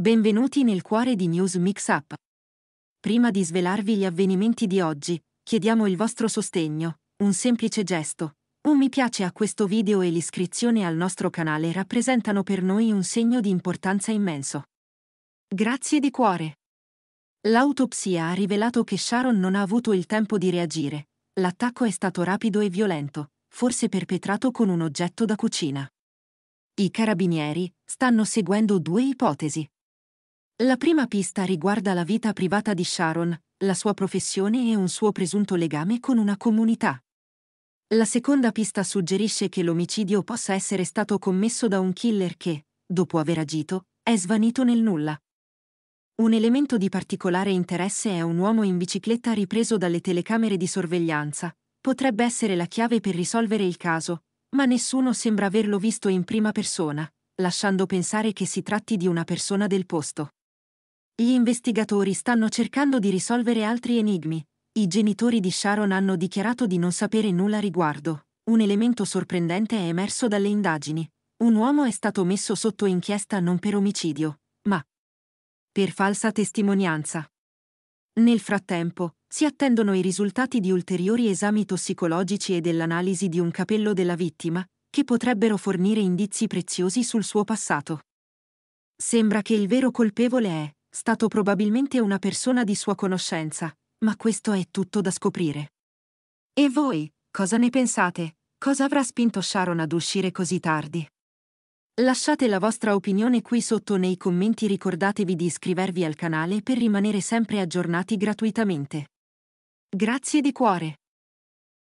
Benvenuti nel cuore di News Mix Up. Prima di svelarvi gli avvenimenti di oggi, chiediamo il vostro sostegno, un semplice gesto. Un mi piace a questo video e l'iscrizione al nostro canale rappresentano per noi un segno di importanza immenso. Grazie di cuore. L'autopsia ha rivelato che Sharon non ha avuto il tempo di reagire. L'attacco è stato rapido e violento, forse perpetrato con un oggetto da cucina. I carabinieri stanno seguendo due ipotesi la prima pista riguarda la vita privata di Sharon, la sua professione e un suo presunto legame con una comunità. La seconda pista suggerisce che l'omicidio possa essere stato commesso da un killer che, dopo aver agito, è svanito nel nulla. Un elemento di particolare interesse è un uomo in bicicletta ripreso dalle telecamere di sorveglianza. Potrebbe essere la chiave per risolvere il caso, ma nessuno sembra averlo visto in prima persona, lasciando pensare che si tratti di una persona del posto. Gli investigatori stanno cercando di risolvere altri enigmi. I genitori di Sharon hanno dichiarato di non sapere nulla a riguardo. Un elemento sorprendente è emerso dalle indagini. Un uomo è stato messo sotto inchiesta non per omicidio, ma per falsa testimonianza. Nel frattempo, si attendono i risultati di ulteriori esami tossicologici e dell'analisi di un capello della vittima, che potrebbero fornire indizi preziosi sul suo passato. Sembra che il vero colpevole è, stato probabilmente una persona di sua conoscenza, ma questo è tutto da scoprire. E voi, cosa ne pensate? Cosa avrà spinto Sharon ad uscire così tardi? Lasciate la vostra opinione qui sotto nei commenti ricordatevi di iscrivervi al canale per rimanere sempre aggiornati gratuitamente. Grazie di cuore!